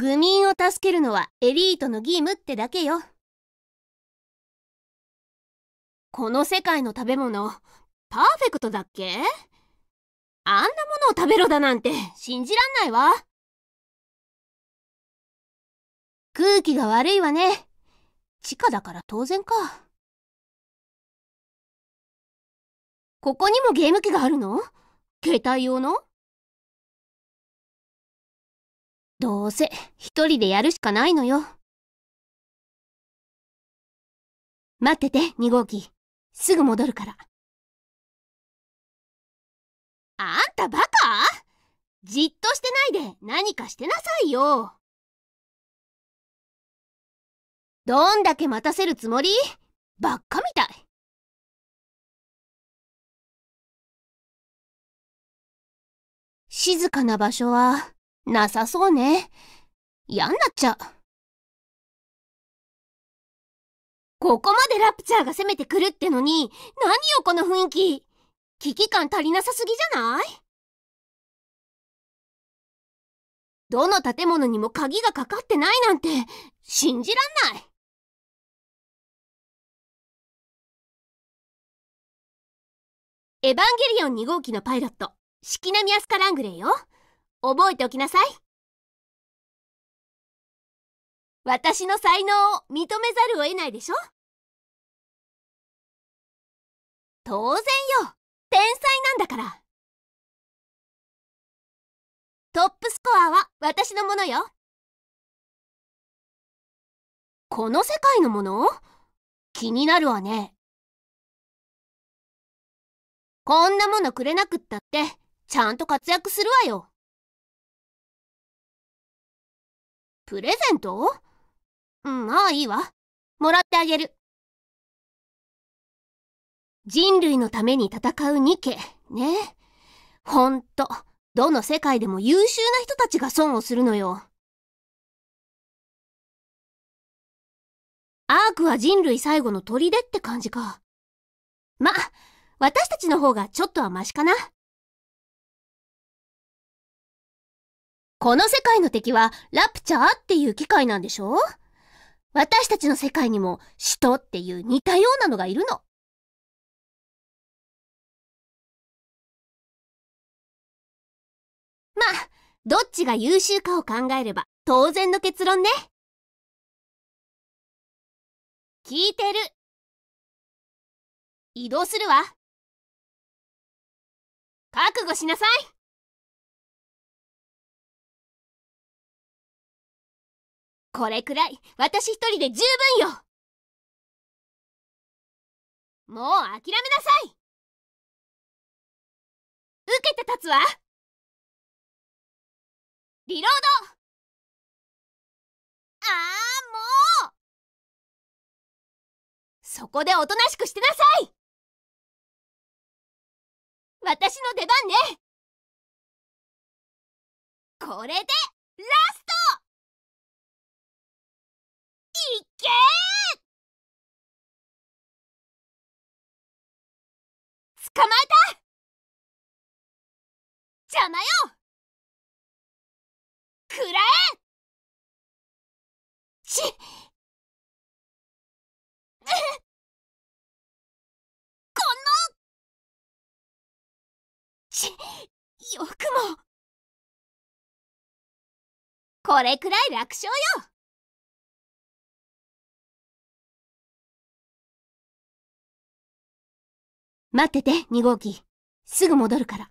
愚民を助けるのはエリートの義務ってだけよ。この世界の食べ物、パーフェクトだっけあんなものを食べろだなんて信じらんないわ。空気が悪いわね。地下だから当然か。ここにもゲーム機があるの携帯用のどうせ一人でやるしかないのよ。待ってて、二号機。すぐ戻るから。あんたバカじっとしてないで何かしてなさいよ。どんだけ待たせるつもりバッカみたい。静かな場所はなさそうね。嫌になっちゃう。ここまでラプチャーが攻めてくるってのに、何よこの雰囲気。危機感足りなさすぎじゃないどの建物にも鍵がかかってないなんて、信じらんない。エヴァンゲリオン2号機のパイロット、式波アスカラングレーよ。覚えておきなさい私の才能を認めざるを得ないでしょ当然よ天才なんだからトップスコアは私のものよこの世界のもの気になるわねこんなものくれなくったってちゃんと活躍するわよプレゼントまあいいわ。もらってあげる。人類のために戦うニケ、ね。ほんと、どの世界でも優秀な人たちが損をするのよ。アークは人類最後の砦って感じか。ま、私たちの方がちょっとはマシかな。この世界の敵はラプチャーっていう機械なんでしょ私たちの世界にも使徒っていう似たようなのがいるの。まあ、どっちが優秀かを考えれば当然の結論ね。聞いてる。移動するわ。覚悟しなさいこれくらい私一人で十分よもう諦めなさい受けて立つわリロードああもうそこでおとなしくしてなさい私の出番ねこれでラスト捕まえた邪魔よくらえちこのちよくもこれくらい楽勝よ待ってて、2号機。すぐ戻るから。